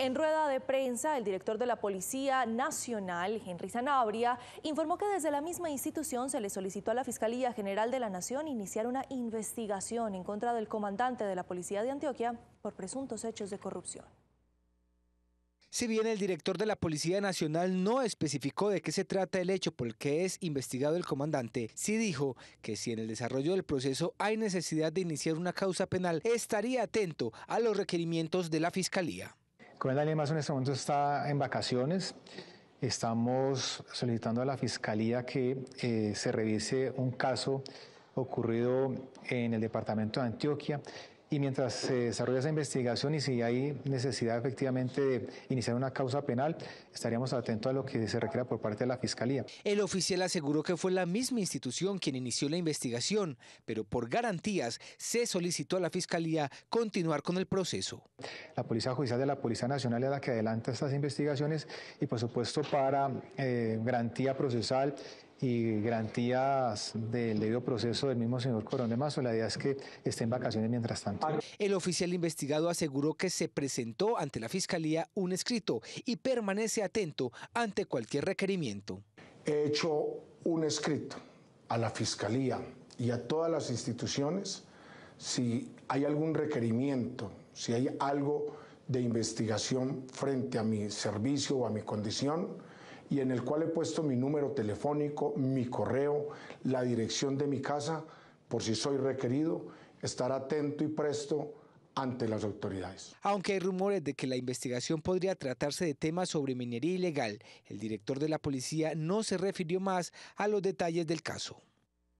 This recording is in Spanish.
En rueda de prensa, el director de la Policía Nacional, Henry Zanabria, informó que desde la misma institución se le solicitó a la Fiscalía General de la Nación iniciar una investigación en contra del comandante de la Policía de Antioquia por presuntos hechos de corrupción. Si bien el director de la Policía Nacional no especificó de qué se trata el hecho por el que es investigado el comandante, sí dijo que si en el desarrollo del proceso hay necesidad de iniciar una causa penal, estaría atento a los requerimientos de la Fiscalía. Coronel Daniel Mazo en este momento está en vacaciones. Estamos solicitando a la Fiscalía que eh, se revise un caso ocurrido en el departamento de Antioquia y mientras se desarrolla esa investigación y si hay necesidad efectivamente de iniciar una causa penal, estaríamos atentos a lo que se requiera por parte de la Fiscalía. El oficial aseguró que fue la misma institución quien inició la investigación, pero por garantías se solicitó a la Fiscalía continuar con el proceso. La Policía Judicial de la Policía Nacional es la que adelanta estas investigaciones y por supuesto para eh, garantía procesal y garantías del debido proceso del mismo señor Coronel Mazo. La idea es que esté en vacaciones mientras tanto. El oficial investigado aseguró que se presentó ante la Fiscalía un escrito y permanece atento ante cualquier requerimiento. He hecho un escrito a la Fiscalía y a todas las instituciones si hay algún requerimiento, si hay algo de investigación frente a mi servicio o a mi condición y en el cual he puesto mi número telefónico, mi correo, la dirección de mi casa, por si soy requerido, estar atento y presto ante las autoridades. Aunque hay rumores de que la investigación podría tratarse de temas sobre minería ilegal, el director de la policía no se refirió más a los detalles del caso.